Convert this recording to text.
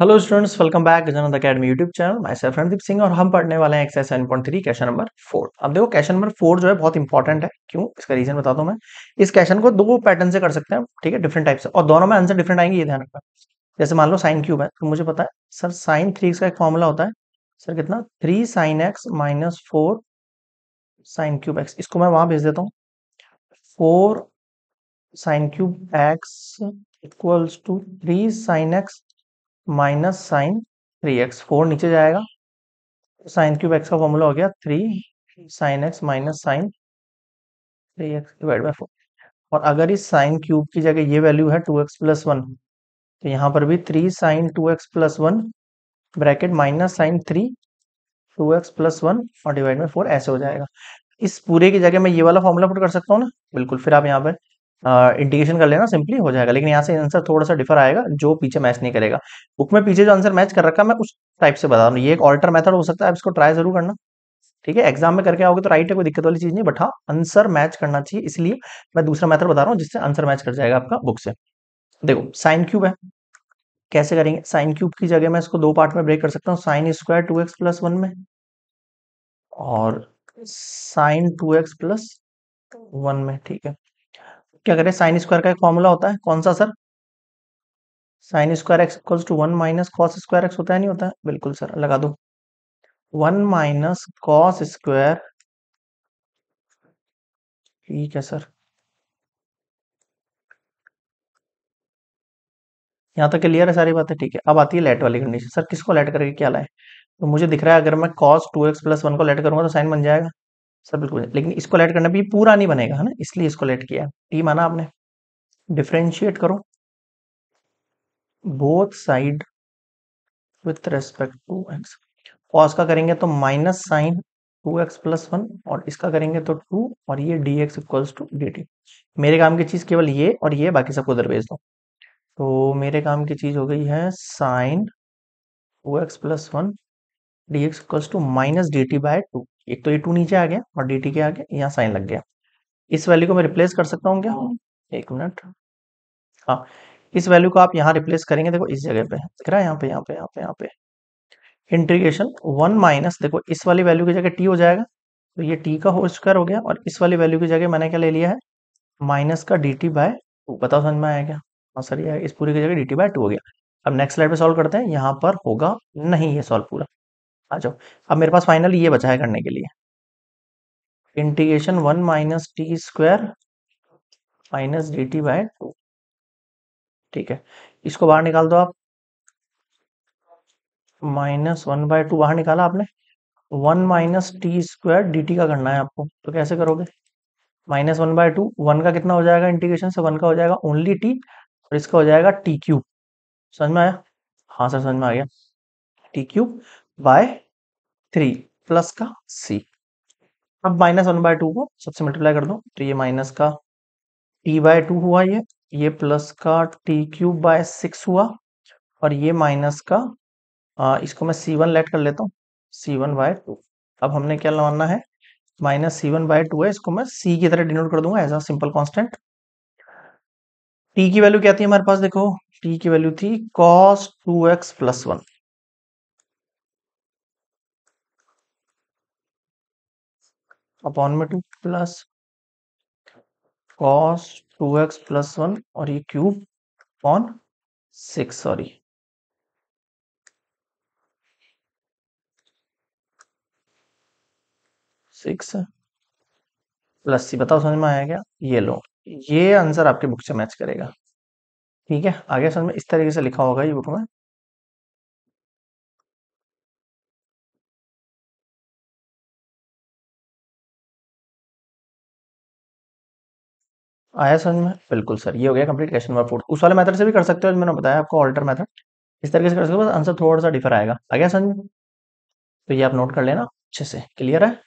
hello students welcome back Gajanand academy YouTube channel मैं sir Randeep Singh और हम पढ़ने वाले हैं exercise seven point three question number four अब देखो क्वेश्चन नंबर फोर जो है बहुत इंपॉर्टेंट है क्यों इसका रीजन बताता हूँ मैं इस क्वेश्चन को दो पैटर्न से कर सकते हैं ठीक है डिफरेंट टाइप से और दोनों में आंसर डिफरेंट आएंगे ये ध्यान रखना जैसे मान लो साइन क्यूब है तो मुझे पता है सर साइन थ्री का एक फॉर्मूला होता है सर कितना three sine x minus four sine cube x इसको मैं वहां भेज देता हूँ four sine cube x equals to three sine x minus sine three x four नीचे जाएगा साइन क्यूब एक्स का फॉर्मूला हो गया three sine x minus sine three x divide by four और अगर इस साइन क्यूब की जगह ये वैल्यू है टू एक्स प्लस वन तो यहाँ पर भी three sine two x plus one bracket minus sine three two x plus one और डिवाइड बाई फोर ऐसे हो जाएगा इस पूरे की जगह मैं ये वाला फॉर्मूला पुट कर सकता हूँ ना बिल्कुल फिर आप यहाँ पर इंटीग्रेशन कर लेना सिंपली हो जाएगा लेकिन यहाँ से आंसर थोड़ा सा डिफर आएगा जो पीछे मैच नहीं करेगा बुक में पीछे जो आंसर मैच कर रखा मैं उस टाइप से बता रहा हूँ ये एक ऑल्टर मेथड हो सकता है आप इसको ट्राई जरूर करना ठीक है एग्जाम में करके आओगे तो राइट है कोई दिक्कत वाली चीज नहीं बट हाँ आंसर मैच करना चाहिए इसलिए मैं दूसरा मैथड बता रहा हूँ जिससे आंसर मैच कर जाएगा आपका बुक से देखो साइन क्यूब है कैसे करेंगे साइन क्यूब की जगह मैं इसको दो पार्ट में ब्रेक कर सकता हूँ sine square two x plus one में और sine two x plus one में ठीक है क्या करें साइन स्क्वायर का एक फॉर्मूला होता है कौन सा sir sine square x equals to one minus cos square x होता है नहीं होता है बिल्कुल सर लगा दो वन माइनस कॉस स्क्वायर ठीक है सर यहां तक क्लियर है सारी बातें ठीक है अब आती है लेट वाली कंडीशन सर किसको लेट करके क्या लाए तो मुझे दिख रहा है अगर मैं cos two x plus one को लेट करूंगा तो साइन बन जाएगा सब बिल्कुल लेकिन इसको लेट करना भी पूरा नहीं बनेगा है ना इसलिए इसको लेट किया टी माना आपने डिफ्रेंशिएट करो both side with respect to x cos का करेंगे तो minus sine two x plus one और इसका करेंगे तो टू तो और ये d x equals to d t मेरे काम की चीज़ केवल ये और ये बाकी सबको उधर भेज दो तो मेरे काम की चीज़ हो गई है sine two x plus one d x equals to minus d t by two एक तो ए टू नीचे आ गया और डी टी के आ गया यहाँ साइन लग गया इस वैल्यू को मैं रिप्लेस कर सकता हूँ क्या एक मिनट हाँ इस वैल्यू को आप यहाँ रिप्लेस करेंगे देखो इस जगह पे दिख रहा है यहाँ पे यहाँ पे यहाँ पे यहाँ पे इंटीग्रेशन वन माइनस देखो इस वाली वैल्यू की जगह टी हो जाएगा तो ये टी का होल स्क्वायर हो गया और इस वाली वैल्यू की जगह मैंने क्या ले लिया है माइनस का डी टी बाय टू बताओ समझ में आया क्या हाँ सर ये इस पूरी की जगह डी टी बाय टू हो गया अब नेक्स्ट स्लाइड पे सॉल्व करते हैं यहाँ पर होगा नहीं ये सॉल्व पूरा आ जाओ अब मेरे पास फाइनल ये बचा है करने के लिए integration one minus t square minus d t by two ठीक है इसको बाहर निकाल दो आप माइनस वन बाय टू बाहर निकाला आपने one minus t square d t का करना है आपको तो कैसे करोगे minus one by two one का कितना हो जाएगा इंटीग्रेशन से वन का हो जाएगा ओनली टी और इसका हो जाएगा टी क्यूब समझ में आया हाँ सर समझ में आ गया t cube by three plus का सी अब माइनस वन बाय टू को सबसे मल्टीप्लाई कर दो तो ये माइनस का टी बाय टू हुआ ये ये प्लस का टी क्यूब बाय सिक्स हुआ और ये माइनस का आ, इसको मैं सी वन लेट कर लेता हूँ सी वन बाय टू अब हमने क्या लगाना है minus C one by two है इसको मैं सी की तरह डिनोट कर दूंगा as a simple constant t की वैल्यू क्या थी हमारे पास देखो टी की वैल्यू थी cos two x plus one upon में two plus cos two x plus one और ये cube upon six sorry six plus C बताओ समझ में आया क्या ये लो ये आंसर आपके बुक से मैच करेगा ठीक है आगे समझ में इस तरीके से लिखा होगा ये बुक में आया समझ में बिल्कुल सर ये हो गया कंप्लीट क्वेश्चन नंबर फोर उस वाले मेथड से भी कर सकते हो मैंने बताया आपको ऑल्टर मेथड इस तरीके से कर सकते हो बस आंसर थोड़ा सा डिफर आएगा आ गया समझ में तो ये आप नोट कर लेना अच्छे से क्लियर है